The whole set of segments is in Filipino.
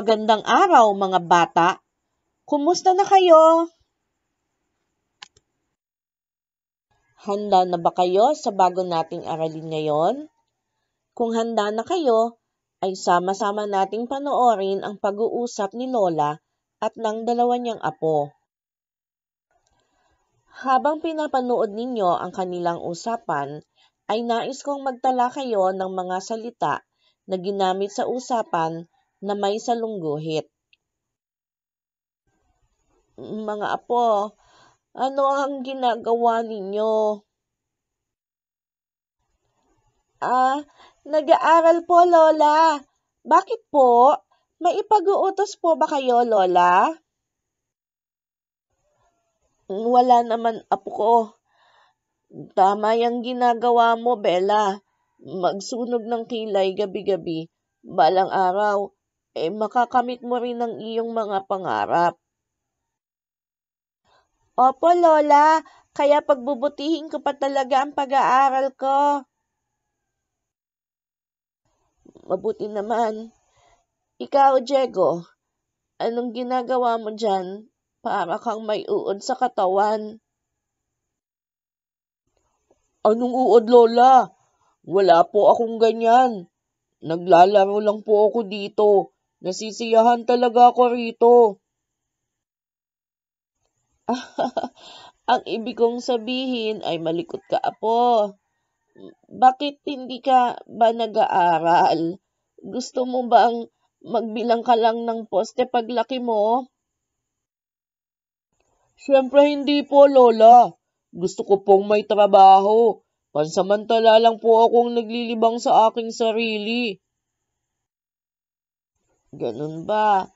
Magandang araw mga bata! Kumusta na kayo? Handa na ba kayo sa bago nating aralin ngayon? Kung handa na kayo, ay sama-sama nating panoorin ang pag-uusap ni Lola at ng dalawa niyang apo. Habang pinapanood ninyo ang kanilang usapan, ay nais kong magtala kayo ng mga salita na ginamit sa usapan na may salungguhit. Mm, mga apo, ano ang ginagawa ninyo? Ah, nag-aaral po, Lola. Bakit po? May ipag-uutos po ba kayo, Lola? Mm, wala naman, apo ko. Tama yung ginagawa mo, Bella. Magsunog ng kilay gabi-gabi. Balang araw, eh makakamit mo rin ng iyong mga pangarap. Opo, Lola. Kaya pagbubutihin ko pa talaga ang pag-aaral ko. Mabuti naman. Ikaw, Diego, anong ginagawa mo dyan para kang may uod sa katawan? Anong uod, Lola? Wala po akong ganyan. Naglalaro lang po ako dito. Nasisiyahan talaga ako rito. Ang ibig kong sabihin ay malikot ka, apo. Bakit hindi ka ba nag-aaral? Gusto mo bang magbilang ka lang ng poste paglaki mo? Siyempre hindi po, Lola. Gusto ko pong may trabaho. Pansamantala lang po akong naglilibang sa aking sarili. Ganun ba?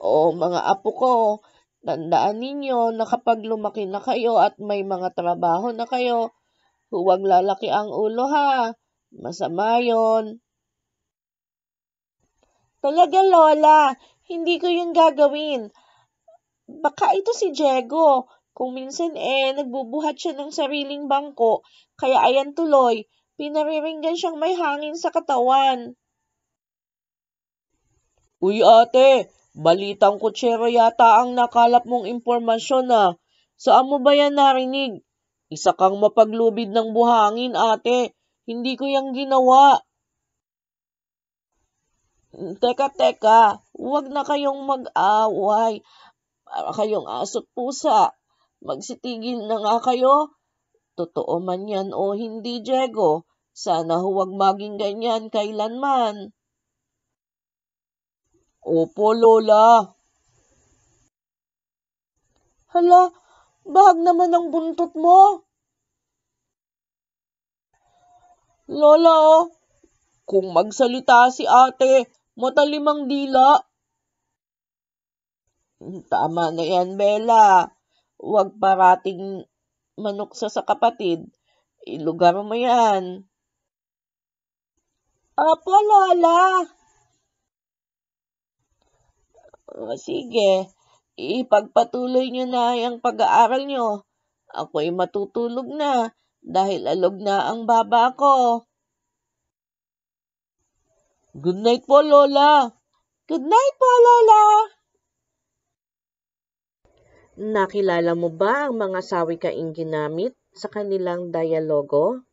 O mga apo ko, tandaan ninyo na kapag lumaki na kayo at may mga trabaho na kayo, huwag lalaki ang ulo ha. Masama yon. Talaga, Lola. Hindi ko yun gagawin. Baka ito si Diego. Kung minsan eh, nagbubuhat siya ng sariling bangko, kaya ayan tuloy, pinariringgan siyang may hangin sa katawan. Uy ate, balitang kutsero yata ang nakalap mong impormasyon na. Ah. Saan mo ba yan narinig? Isa kang mapaglubid ng buhangin ate. Hindi ko yung ginawa. Teka, teka. Huwag na kayong mag-away. Para kayong asot pusa. Magsitigil na nga kayo. Totoo man yan o hindi, Diego. Sana huwag maging ganyan kailanman. Opo, Lola. Hala, bahag naman ang buntot mo. Lola, oh, kung magsalita si ate, matalimang dila. Tama na yan, Bella. Huwag parating manuksa sa kapatid. Ilugar mo yan. Apo, Lola. Ah, sige, ipagpatuloy nyo na ang pag-aaral nyo. Ako'y matutulog na dahil alog na ang baba ko. Good night po, Lola. Good night po, Lola. Nakilala mo ba ang mga sawi sawikaing ginamit sa kanilang dialogo?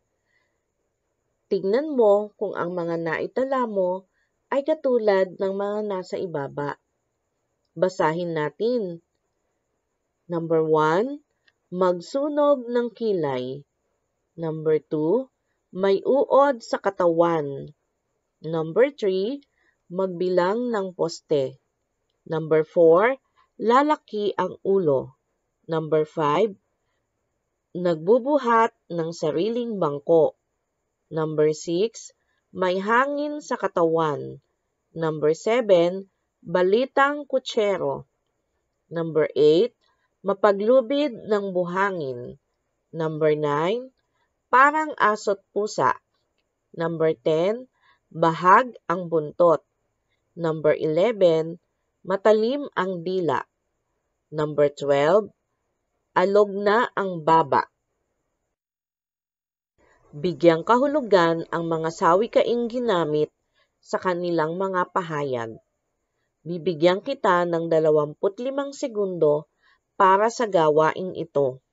Tignan mo kung ang mga naitala mo ay katulad ng mga nasa ibaba. Basahin natin. Number 1, magsunog ng kilay. Number 2, may uod sa katawan. Number 3, magbilang ng poste. Number 4, lalaki ang ulo. Number 5, nagbubuhat ng sariling bangko. Number 6, may hangin sa katawan. Number 7, Balitang Kutsero. Number 8, mapaglubid ng buhangin. Number 9, parang asot pusa. Number 10, bahag ang buntot. Number 11, matalim ang dila. Number 12, alog na ang baba. Bigyang kahulugan ang mga sawikaing ginamit sa kanilang mga pahayag. Bibigyan kita ng 25 segundo para sa gawaing ito.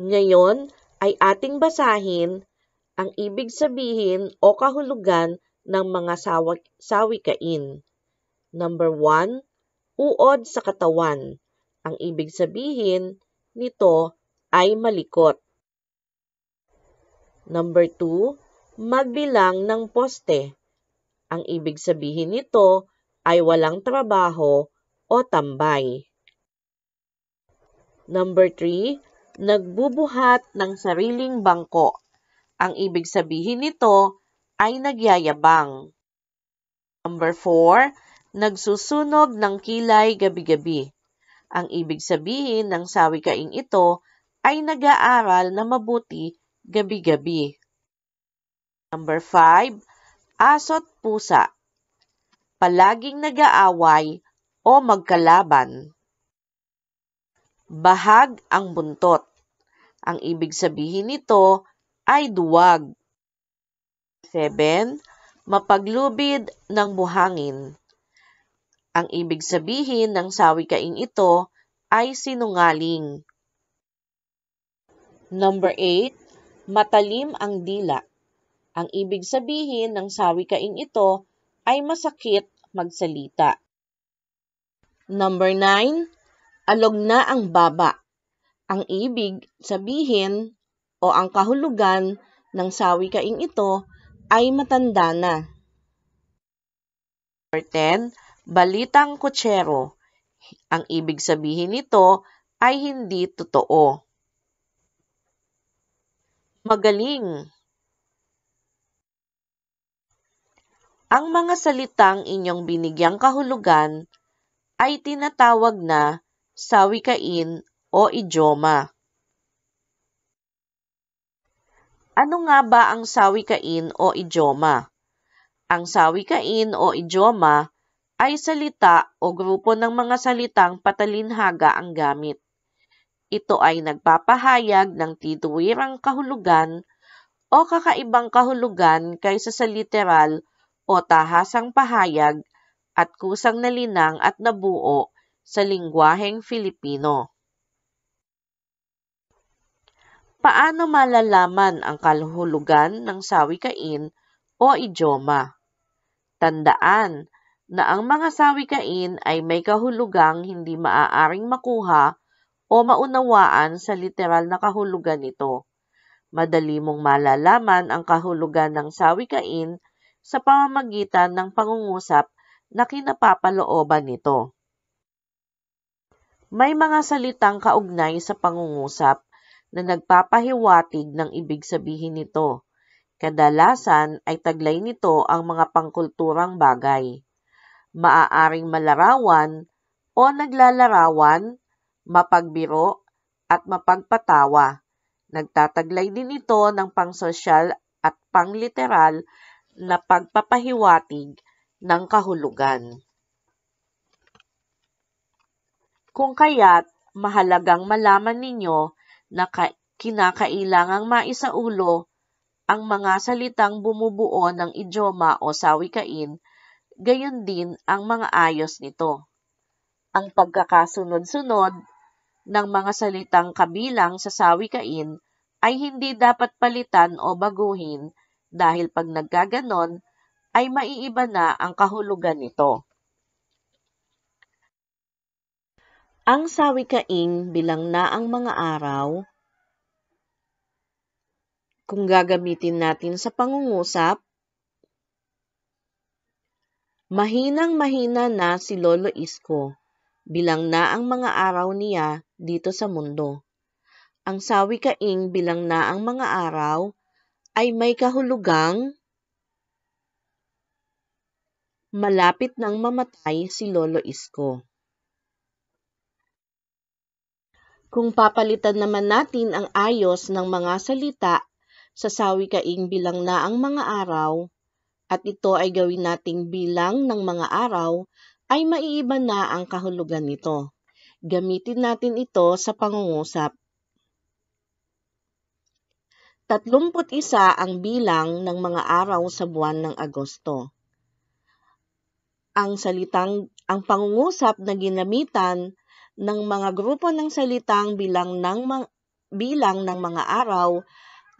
Ngayon ay ating basahin ang ibig sabihin o kahulugan ng mga sawikain. Number 1, uod sa katawan. Ang ibig sabihin nito ay malikot. Number 2, magbilang ng poste. Ang ibig sabihin nito ay walang trabaho o tambay. Number 3, nagbubuhat ng sariling bangko. Ang ibig sabihin nito ay nagyayabang. Number 4, nagsusunog ng kilay gabi-gabi. Ang ibig sabihin ng sawikaing ito ay nag-aaral na mabuti gabi-gabi. Number 5, aso't pusa. Palaging nag-aaway o magkalaban bahag ang buntot. Ang ibig sabihin nito ay duwag. 7. Mapaglubid ng buhangin. Ang ibig sabihin ng sawikaing ito ay sinungaling. Number 8. Matalim ang dila. Ang ibig sabihin ng sawikaing ito ay masakit magsalita. Number 9 alog na ang baba. Ang ibig sabihin o ang kahulugan ng sawikaing ito ay matanda na. Number 10, balitang kutsero. Ang ibig sabihin nito ay hindi totoo. Magaling. Ang mga salitang inyong binigyang kahulugan ay tinatawag na sa wikain o idioma. Ano nga ba ang sawikain o idioma? Ang sawikain o idioma ay salita o grupo ng mga salitang patalinhaga ang gamit. Ito ay nagpapahayag ng tituwirang kahulugan o kakaibang kahulugan kaysa sa literal o tahasang pahayag at kusang nalinang at nabuo sa lingwaheng Filipino. Paano malalaman ang kaluhulugan ng sawikain o idioma? Tandaan na ang mga sawikain ay may kahulugang hindi maaaring makuha o maunawaan sa literal na kahulugan nito. Madali mong malalaman ang kahulugan ng sawikain sa pamamagitan ng pangungusap na kinapapalooban nito. May mga salitang kaugnay sa pangungusap na nagpapahiwatig ng ibig sabihin nito. Kadalasan ay taglay nito ang mga pangkulturang bagay. Maaaring malarawan o naglalarawan, mapagbiro at mapagpatawa. Nagtataglay din ito ng pangsosyal at pangliteral na pagpapahiwatig ng kahulugan. Kung kaya't mahalagang malaman ninyo na kinakailangang maisaulo ang mga salitang bumubuo ng idioma o sawikain, gayon din ang mga ayos nito. Ang pagkakasunod-sunod ng mga salitang kabilang sa sawikain ay hindi dapat palitan o baguhin dahil pag nagkaganon ay maiiba na ang kahulugan nito. Ang sawi kaing bilang na ang mga araw, kung gagamitin natin sa pangungusap, mahinang-mahina na si Lolo Isko bilang na ang mga araw niya dito sa mundo. Ang sawi kaing bilang na ang mga araw ay may kahulugang malapit nang mamatay si Lolo Isko. Kung papalitan naman natin ang ayos ng mga salita sa sawikaing bilang na ang mga araw, at ito ay gawin nating bilang ng mga araw, ay maiiba na ang kahulugan nito. Gamitin natin ito sa pangungusap. 31 ang bilang ng mga araw sa buwan ng Agosto. Ang salitang ang pangungusap na ginamitan ng mga grupo ng salitang bilang ng, bilang ng mga araw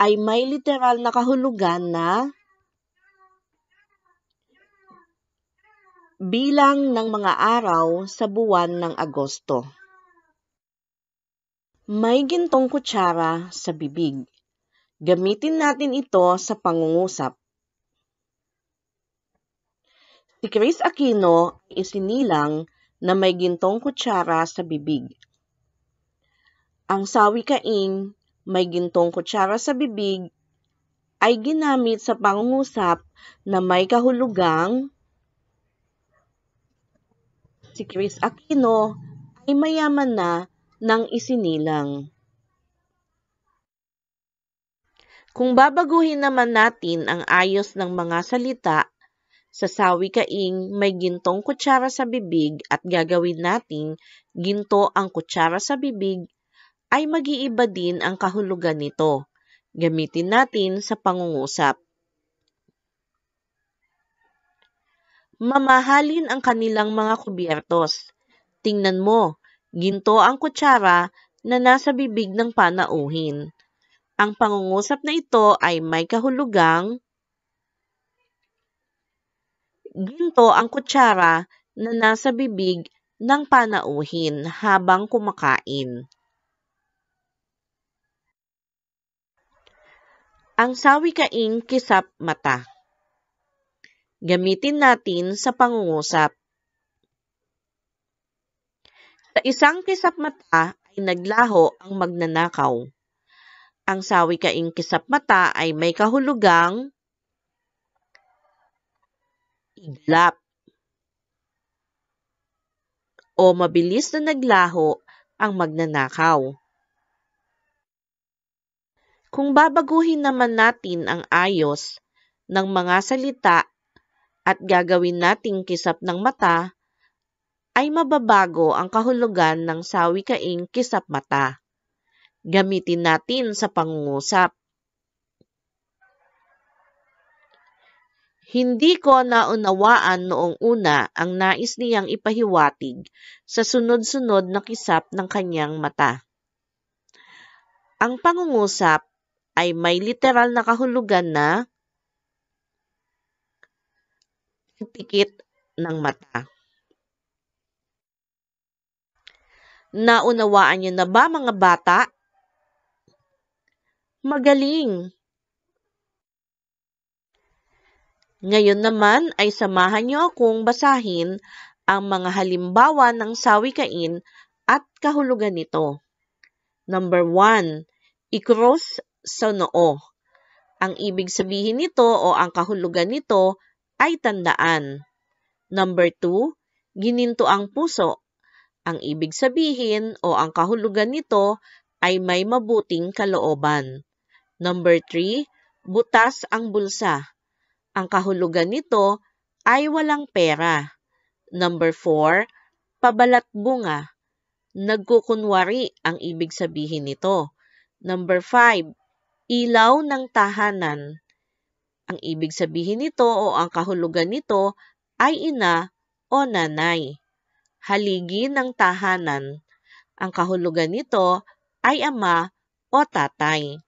ay may literal na kahulugan na bilang ng mga araw sa buwan ng Agosto. May gintong kutsara sa bibig. Gamitin natin ito sa pangungusap. Si Chris Aquino isinilang na may gintong kutsara sa bibig. Ang sawi kaing may gintong kutsara sa bibig ay ginamit sa pangungusap na may kahulugang si Chris Aquino ay mayaman na ng isinilang. Kung babaguhin naman natin ang ayos ng mga salita, Sasawi kaing may gintong kutsara sa bibig at gagawin nating ginto ang kutsara sa bibig ay mag-iiba din ang kahulugan nito. Gamitin natin sa pangungusap. Mamahalin ang kanilang mga kubiertos. Tingnan mo, ginto ang kutsara na nasa bibig ng panauhin. Ang pangungusap na ito ay may kahulugang ginto ang kutsara na nasa bibig ng panauhin habang kumakain. Ang sawikaing kisap mata. Gamitin natin sa pangungusap. Sa isang kisap mata ay naglaho ang magnanakaw. Ang sawikaing kisap mata ay may kahulugang iglap o mabilis na naglaho ang magnanakaw. Kung babaguhin naman natin ang ayos ng mga salita at gagawin nating kisap ng mata, ay mababago ang kahulugan ng sawikaing kisap mata. Gamitin natin sa pangungusap. Hindi ko naunawaan noong una ang nais niyang ipahiwatig sa sunod-sunod na kisap ng kanyang mata. Ang pangungusap ay may literal na kahulugan na tikit ng mata. Naunawaan niyo na ba mga bata? Magaling! Ngayon naman ay samahan niyo akong basahin ang mga halimbawa ng sawikain at kahulugan nito. Number 1, ikros sa noo. Ang ibig sabihin nito o ang kahulugan nito ay tandaan. Number 2, gininto ang puso. Ang ibig sabihin o ang kahulugan nito ay may mabuting kalooban. Number 3, butas ang bulsa. Ang kahulugan nito ay walang pera. Number 4, pabalat bunga. Nagkukunwari ang ibig sabihin nito. Number 5, ilaw ng tahanan. Ang ibig sabihin nito o ang kahulugan nito ay ina o nanay. Haligi ng tahanan. Ang kahulugan nito ay ama o tatay.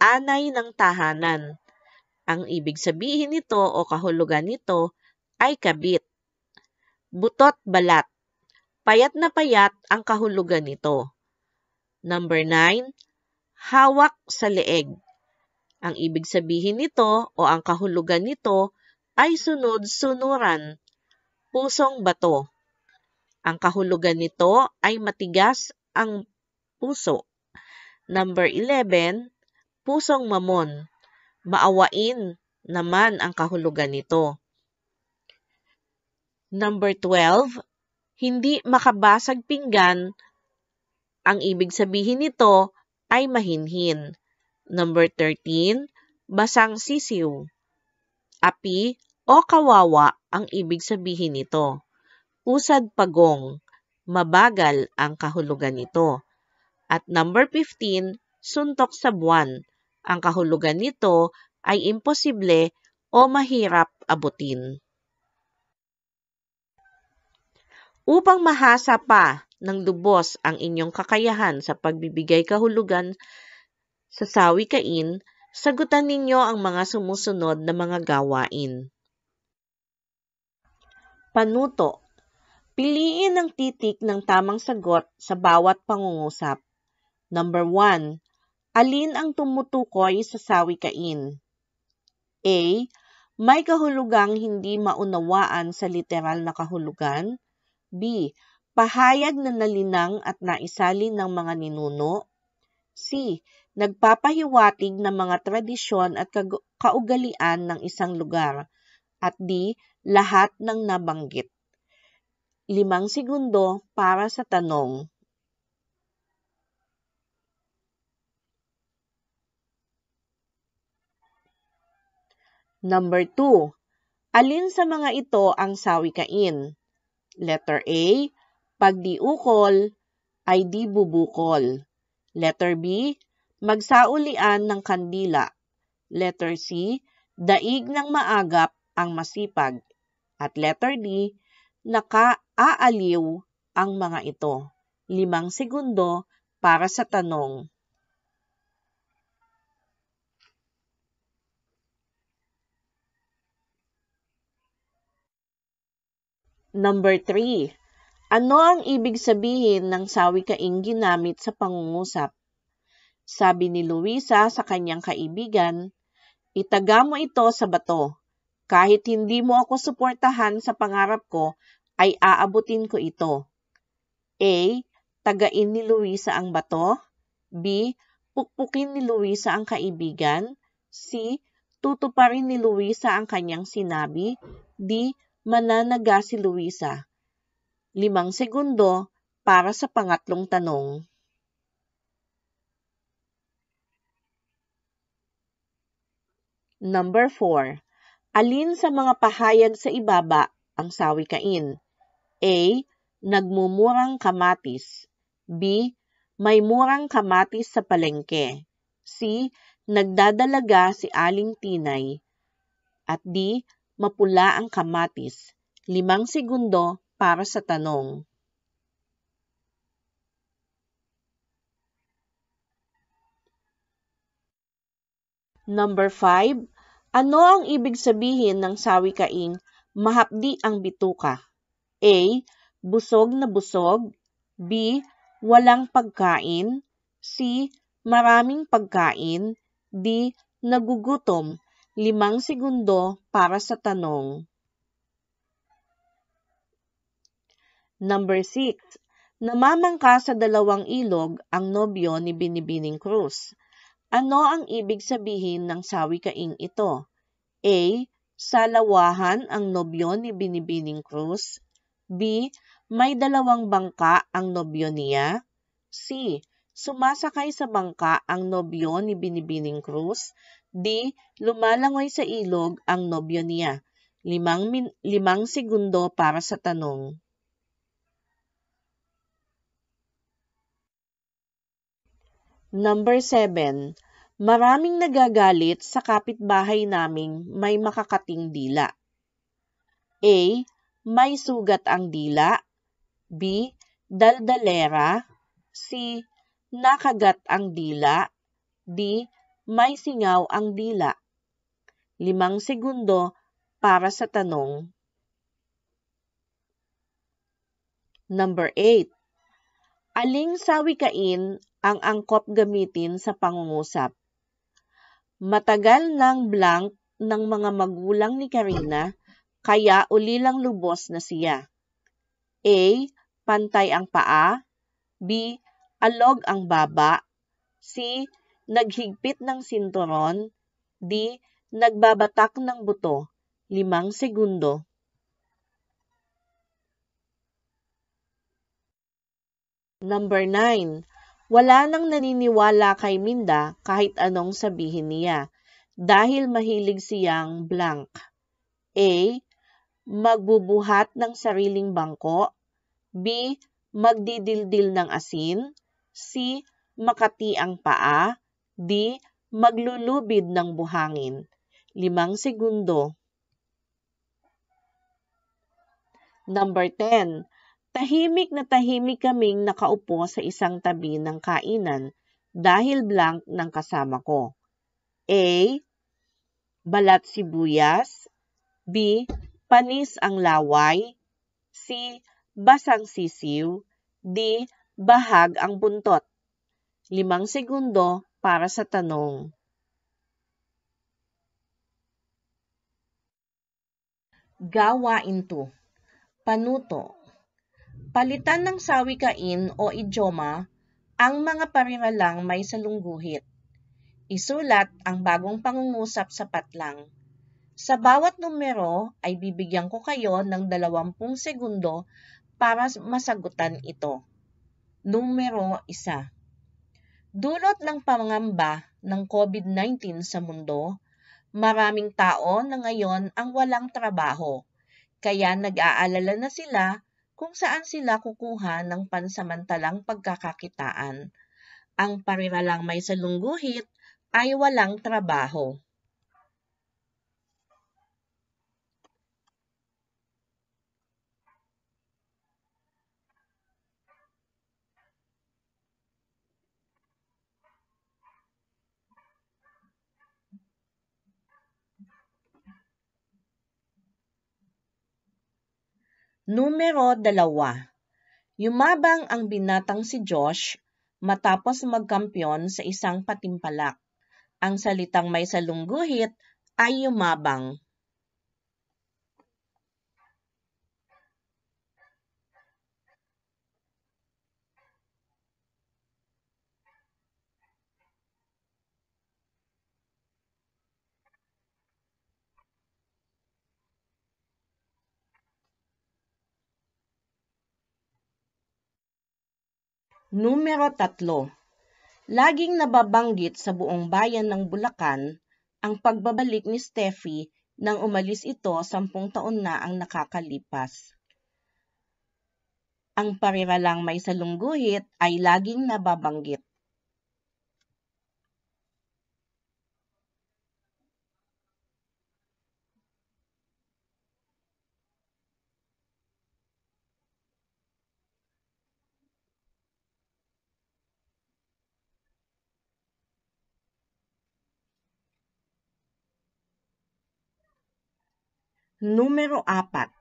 Anay ng tahanan. Ang ibig sabihin nito o kahulugan nito ay kabit. Butot balat. Payat na payat ang kahulugan nito. Number 9, hawak sa leeg. Ang ibig sabihin nito o ang kahulugan nito ay sunod-sunuran, pusong bato. Ang kahulugan nito ay matigas ang puso. Number 11, pusong mamon maawain naman ang kahulugan nito. Number 12, hindi makabasag pinggan, ang ibig sabihin nito ay mahinhin. Number 13, basang sisiw. Api o kawawa ang ibig sabihin nito. Usad pagong, mabagal ang kahulugan nito. At number 15, suntok sa buwan. Ang kahulugan nito ay imposible o mahirap abutin. Upang mahasa pa ng lubos ang inyong kakayahan sa pagbibigay kahulugan sa sawikain, sagutan ninyo ang mga sumusunod na mga gawain. Panuto Piliin ang titik ng tamang sagot sa bawat pangungusap. Number 1. Alin ang tumutukoy sa sawikain? A. May kahulugang hindi maunawaan sa literal na kahulugan. B. Pahayag na nalinang at naisalin ng mga ninuno. C. Nagpapahiwatig ng mga tradisyon at kaugalian ng isang lugar. At D. Lahat ng nabanggit. Limang segundo para sa tanong. Number 2. Alin sa mga ito ang sawikain? Letter A. Pag di ukol, ay di bubukol. Letter B. Magsaulian ng kandila. Letter C. Daig ng maagap ang masipag. At letter D. Naka-aaliw ang mga ito. Limang segundo para sa tanong. Number 3. Ano ang ibig sabihin ng sawikaing ginamit sa pangungusap? Sabi ni Luisa sa kanyang kaibigan, Itaga mo ito sa bato. Kahit hindi mo ako suportahan sa pangarap ko, ay aabutin ko ito. A. Tagain ni Luisa ang bato. B. Pukpukin ni Luisa ang kaibigan. C. Tutuparin ni Luisa ang kanyang sinabi. D mananaga si Luisa. Limang segundo para sa pangatlong tanong. Number 4. Alin sa mga pahayag sa ibaba ang sawi kain? A. Nagmumurang kamatis. B. May murang kamatis sa palengke. C. Nagdadalaga si Aling Tinay. At D mapula ang kamatis. Limang segundo para sa tanong. Number 5. Ano ang ibig sabihin ng sawikaing mahapdi ang bituka? A. Busog na busog. B. Walang pagkain. C. Maraming pagkain. D. Nagugutom Limang segundo para sa tanong. Number 6. Namamangka sa dalawang ilog ang nobyo ni Binibining Cruz. Ano ang ibig sabihin ng sawikaing ito? A. Sa lawahan ang nobyo ni Binibining Cruz. B. May dalawang bangka ang nobyo niya. C. Sumasakay sa bangka ang nobyo ni Binibining Cruz. D. Lumalangoy sa ilog ang nobyo niya. Limang, min- limang segundo para sa tanong. Number 7. Maraming nagagalit sa kapitbahay naming may makakating dila. A. May sugat ang dila. B. Daldalera. C nakagat ang dila. D. May singaw ang dila. Limang segundo para sa tanong. Number 8. Aling sawikain ang angkop gamitin sa pangungusap? Matagal ng blank ng mga magulang ni Karina, kaya ulilang lubos na siya. A. Pantay ang paa. B alog ang baba, C. Naghigpit ng sinturon, D. Nagbabatak ng buto, limang segundo. Number 9. Wala nang naniniwala kay Minda kahit anong sabihin niya dahil mahilig siyang blank. A. Magbubuhat ng sariling bangko. B. Magdidildil ng asin. C. Makati ang paa. D. Maglulubid ng buhangin. Limang segundo. Number 10. Tahimik na tahimik kaming nakaupo sa isang tabi ng kainan dahil blank ng kasama ko. A. Balat sibuyas. B. Panis ang laway. C. Basang sisiw. D bahag ang buntot. Limang segundo para sa tanong. Gawain to. Panuto. Palitan ng sawikain o idioma ang mga pariralang may salungguhit. Isulat ang bagong pangungusap sa patlang. Sa bawat numero ay bibigyan ko kayo ng 20 segundo para masagutan ito. Numero 1. Dulot ng pangamba ng COVID-19 sa mundo, maraming tao na ngayon ang walang trabaho. Kaya nag-aalala na sila kung saan sila kukuha ng pansamantalang pagkakakitaan. Ang pariralang may salungguhit ay walang trabaho. Numero 2. Yumabang ang binatang si Josh matapos magkampyon sa isang patimpalak. Ang salitang may salungguhit ay yumabang. Numero 3. Laging nababanggit sa buong bayan ng Bulacan ang pagbabalik ni Steffi nang umalis ito sampung taon na ang nakakalipas. Ang pariralang may salungguhit ay laging nababanggit. Numero 4.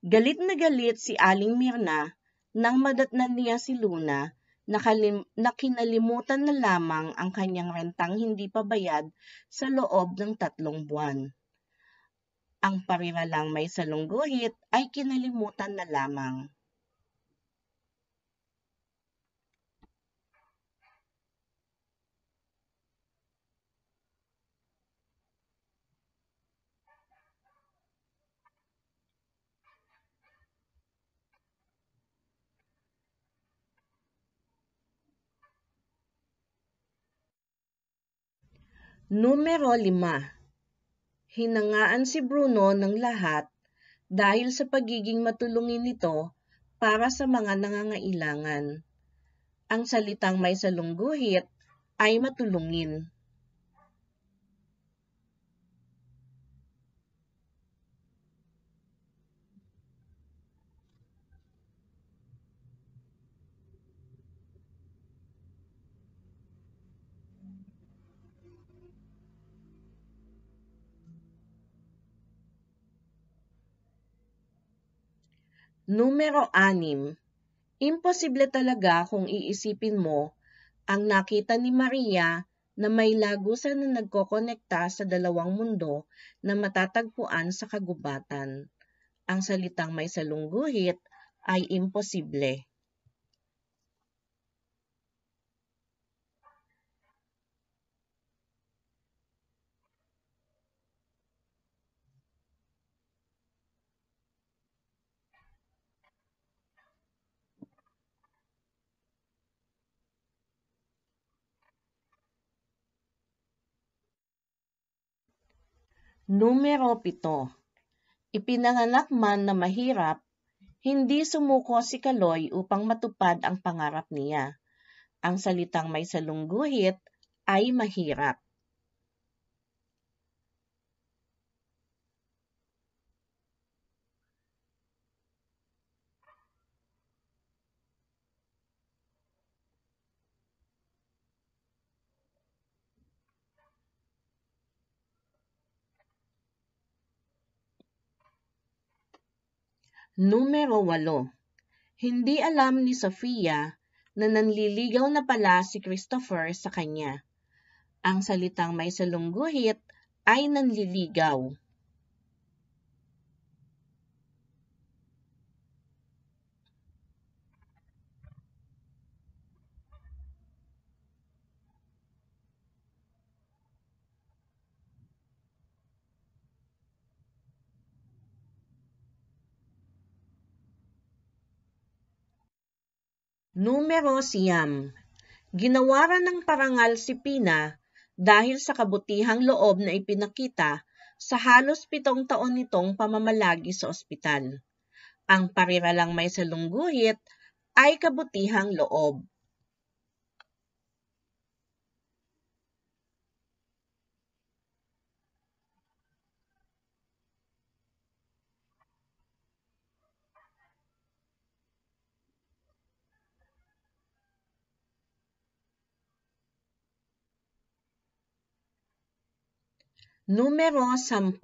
Galit na galit si Aling Mirna nang madatnan niya si Luna na, kalim- na kinalimutan na lamang ang kanyang rentang hindi pabayad sa loob ng tatlong buwan. Ang pariralang may salungguhit ay kinalimutan na lamang. Numero 5. Hinangaan si Bruno ng lahat dahil sa pagiging matulungin nito para sa mga nangangailangan. Ang salitang may salungguhit ay matulungin. Numero 6. Imposible talaga kung iisipin mo ang nakita ni Maria na may lagusan na nagkokonekta sa dalawang mundo na matatagpuan sa kagubatan. Ang salitang may salungguhit ay imposible. Numero 7. Ipinanganak man na mahirap, hindi sumuko si Kaloy upang matupad ang pangarap niya. Ang salitang may salungguhit ay mahirap. Numero 8. Hindi alam ni Sofia na nanliligaw na pala si Christopher sa kanya. Ang salitang may salungguhit ay nanliligaw. Numero siyam. Ginawaran ng parangal si Pina dahil sa kabutihang loob na ipinakita sa halos pitong taon nitong pamamalagi sa ospital. Ang pariralang may salungguhit ay kabutihang loob. Numero 10.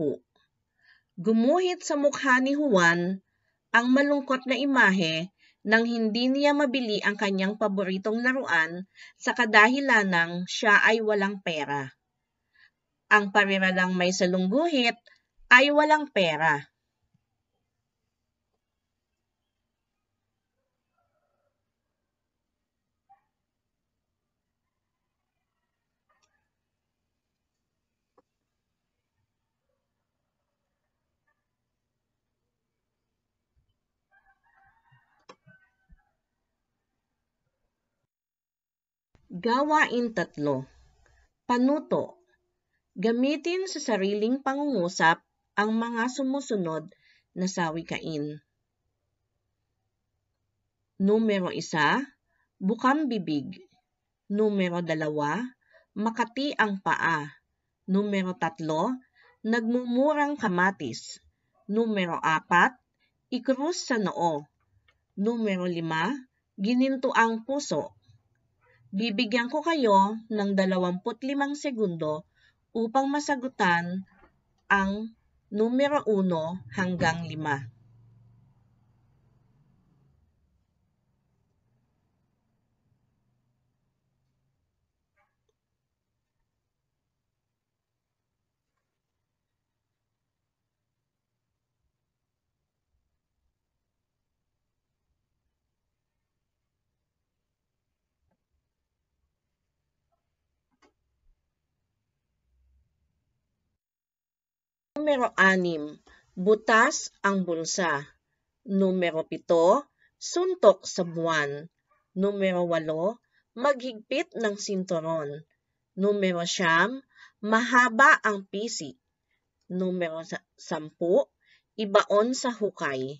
Gumuhit sa mukha ni Juan ang malungkot na imahe nang hindi niya mabili ang kanyang paboritong laruan sa kadahilan ng siya ay walang pera. Ang pariralang may salungguhit ay walang pera. Gawain tatlo. Panuto. Gamitin sa sariling pangungusap ang mga sumusunod na sawikain. Numero isa, bukam bibig. Numero dalawa, makati ang paa. Numero tatlo, nagmumurang kamatis. Numero apat, ikrus sa noo. Numero lima, gininto ang puso. Bibigyan ko kayo ng 25 segundo upang masagutan ang numero 1 hanggang 5. Numero 6, butas ang bulsa. Numero 7, suntok sa buwan. Numero 8, maghigpit ng sinturon. Numero 9, mahaba ang pisi. Numero 10, ibaon sa hukay.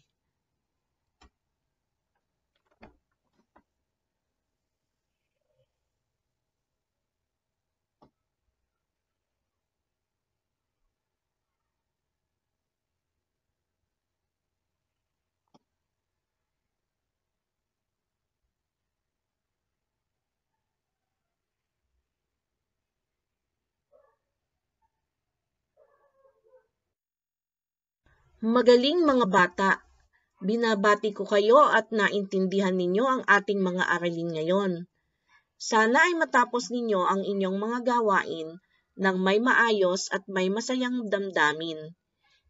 Magaling mga bata! Binabati ko kayo at naintindihan ninyo ang ating mga aralin ngayon. Sana ay matapos ninyo ang inyong mga gawain ng may maayos at may masayang damdamin.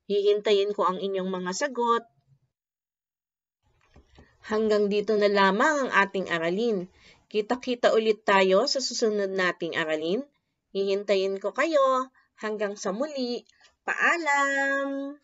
Hihintayin ko ang inyong mga sagot. Hanggang dito na lamang ang ating aralin. Kita-kita ulit tayo sa susunod nating aralin. Hihintayin ko kayo. Hanggang sa muli. Paalam!